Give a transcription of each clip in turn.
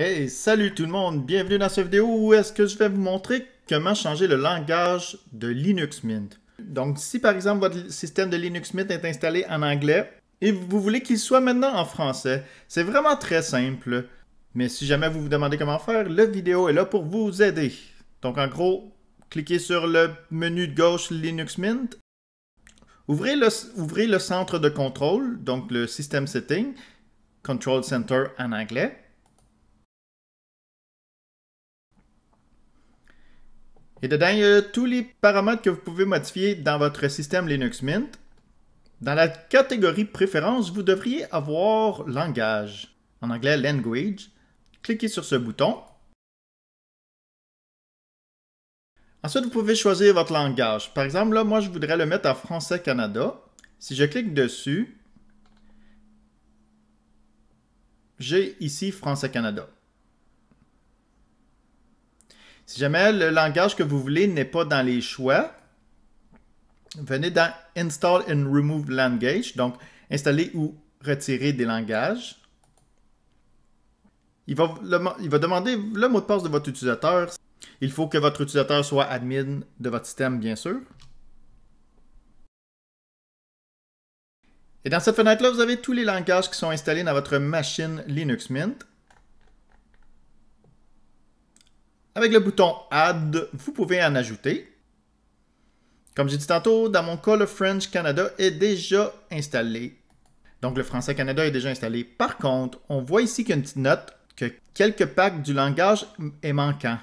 Hey, salut tout le monde, bienvenue dans cette vidéo où est-ce que je vais vous montrer comment changer le langage de Linux Mint. Donc si par exemple votre système de Linux Mint est installé en anglais et vous voulez qu'il soit maintenant en français, c'est vraiment très simple. Mais si jamais vous vous demandez comment faire, la vidéo est là pour vous aider. Donc en gros, cliquez sur le menu de gauche Linux Mint, ouvrez le, centre de contrôle, donc le système Setting, Control Center en anglais. Et dedans, il y a tous les paramètres que vous pouvez modifier dans votre système Linux Mint. Dans la catégorie Préférences, vous devriez avoir Langage, en anglais Language. Cliquez sur ce bouton. Ensuite, vous pouvez choisir votre langage. Par exemple, là, moi, je voudrais le mettre en Français Canada. Si je clique dessus, j'ai ici Français Canada. Si jamais le langage que vous voulez n'est pas dans les choix, venez dans Install and Remove Language, donc installer ou retirer des langages. Il va, il va, demander le mot de passe de votre utilisateur. Il faut que votre utilisateur soit admin de votre système, bien sûr. Et dans cette fenêtre-là, vous avez tous les langages qui sont installés dans votre machine Linux Mint. Avec le bouton Add, vous pouvez en ajouter. Comme j'ai dit tantôt, dans mon cas, le French Canada est déjà installé. Donc le français Canada est déjà installé. Par contre, on voit ici qu'il petite note que quelques packs du langage est manquant.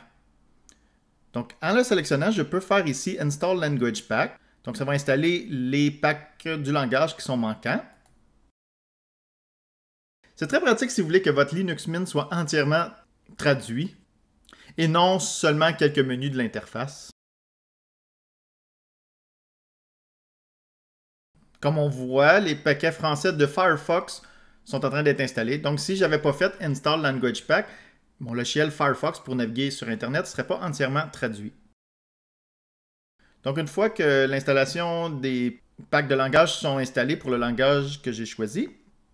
Donc en le sélectionnant, je peux faire ici Install Language Pack. Donc ça va installer les packs du langage qui sont manquants. C'est très pratique si vous voulez que votre Linux Mint soit entièrement traduit et non seulement quelques menus de l'interface. Comme on voit, les paquets français de Firefox sont en train d'être installés. Donc, si je n'avais pas fait Install Language Pack, mon logiciel Firefox pour naviguer sur Internet ne serait pas entièrement traduit. Donc, une fois que l'installation des packs de langage sont installés pour le langage que j'ai choisi,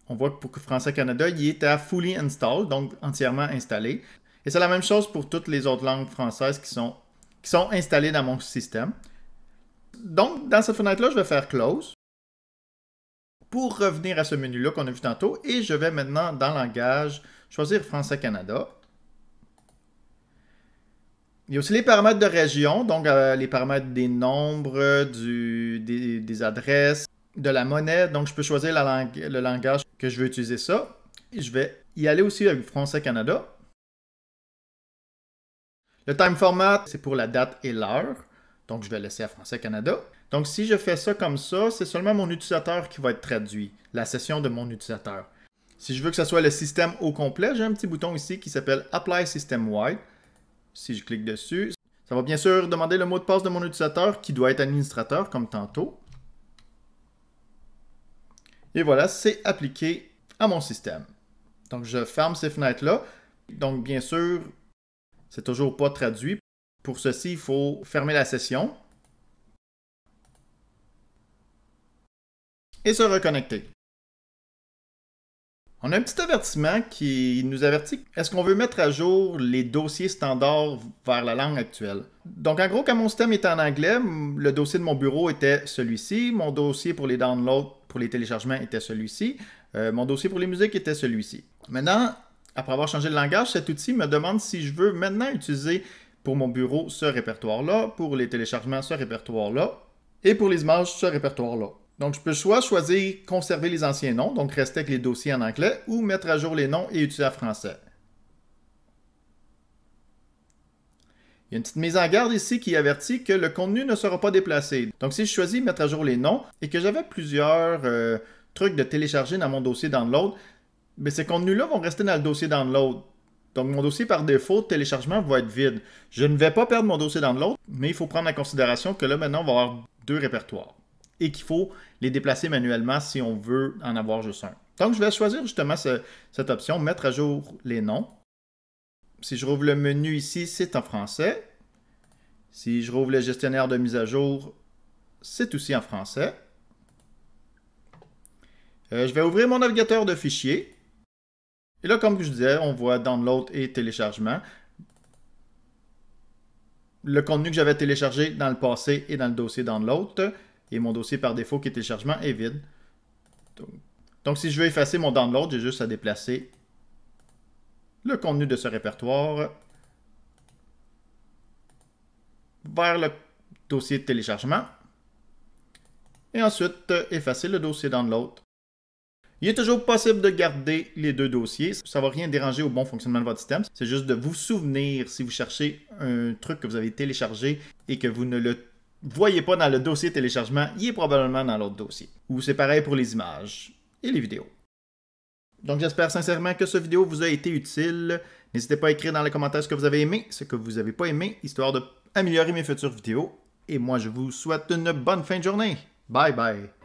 on voit que pour Français Canada, il est à Fully Installed, donc entièrement installé. Et c'est la même chose pour toutes les autres langues françaises qui sont, qui sont installées dans mon système. Donc, dans cette fenêtre-là, je vais faire Close pour revenir à ce menu-là qu'on a vu tantôt. Et je vais maintenant, dans Langage, choisir Français-Canada. Il y a aussi les paramètres de région, donc euh, les paramètres des nombres, des, adresses, de la monnaie. Donc, je peux choisir la langue, le langage que je veux utiliser ça. je vais y aller aussi avec Français-Canada. Le time format, c'est pour la date et l'heure. Donc, je vais laisser à Français Canada. Donc, si je fais ça comme ça, c'est seulement mon utilisateur qui va être traduit, la session de mon utilisateur. Si je veux que ce soit le système au complet, j'ai un petit bouton ici qui s'appelle Apply System Wide. Si je clique dessus, ça va bien sûr demander le mot de passe de mon utilisateur qui doit être administrateur comme tantôt. Et voilà, c'est appliqué à mon système. Donc, je ferme ces fenêtres-là. Donc, bien sûr, c'est toujours pas traduit. Pour ceci, il faut fermer la session. Et se reconnecter. On a un petit avertissement qui nous avertit est-ce qu'on veut mettre à jour les dossiers standards vers la langue actuelle. Donc en gros, quand mon système était en anglais, le dossier de mon bureau était celui-ci, mon dossier pour les downloads, pour les téléchargements était celui-ci, euh, mon dossier pour les musiques était celui-ci. Maintenant, après avoir changé de langage, cet outil me demande si je veux maintenant utiliser pour mon bureau ce répertoire-là, pour les téléchargements ce répertoire-là, et pour les images ce répertoire-là. Donc, je peux soit choisir conserver les anciens noms, donc rester avec les dossiers en anglais, ou mettre à jour les noms et utiliser en français. Il y a une petite mise en garde ici qui avertit que le contenu ne sera pas déplacé. Donc si je choisis mettre à jour les noms et que j'avais plusieurs euh, trucs de télécharger dans mon dossier download, mais ces contenus-là vont rester dans le dossier download. Donc, mon dossier par défaut de téléchargement va être vide. Je ne vais pas perdre mon dossier download, mais il faut prendre en considération que là, maintenant, on va avoir deux répertoires et qu'il faut les déplacer manuellement si on veut en avoir juste un. Donc, je vais choisir justement cette option, mettre à jour les noms. Si je rouvre le menu ici, c'est en français. Si je rouvre le gestionnaire de mise à jour, c'est aussi en français. Euh, je vais ouvrir mon navigateur de fichiers. Et là, comme je disais, on voit download et téléchargement. Le contenu que j'avais téléchargé dans le passé est dans le dossier download. Et mon dossier par défaut qui est téléchargement est vide. Donc, si je veux effacer mon download, j'ai juste à déplacer le contenu de ce répertoire vers le dossier de téléchargement. Et ensuite, euh, effacer le dossier download il est toujours possible de garder les deux dossiers. Ça ne va rien déranger au bon fonctionnement de votre système. C'est juste de vous souvenir si vous cherchez un truc que vous avez téléchargé et que vous ne le voyez pas dans le dossier téléchargement, il est probablement dans l'autre dossier. Ou c'est pareil pour les images et les vidéos. Donc j'espère sincèrement que cette vidéo vous a été utile. N'hésitez pas à écrire dans les commentaires ce que vous avez aimé, ce que vous n'avez pas aimé, histoire d'améliorer mes futures vidéos. Et moi, je vous souhaite une bonne fin de journée. Bye bye.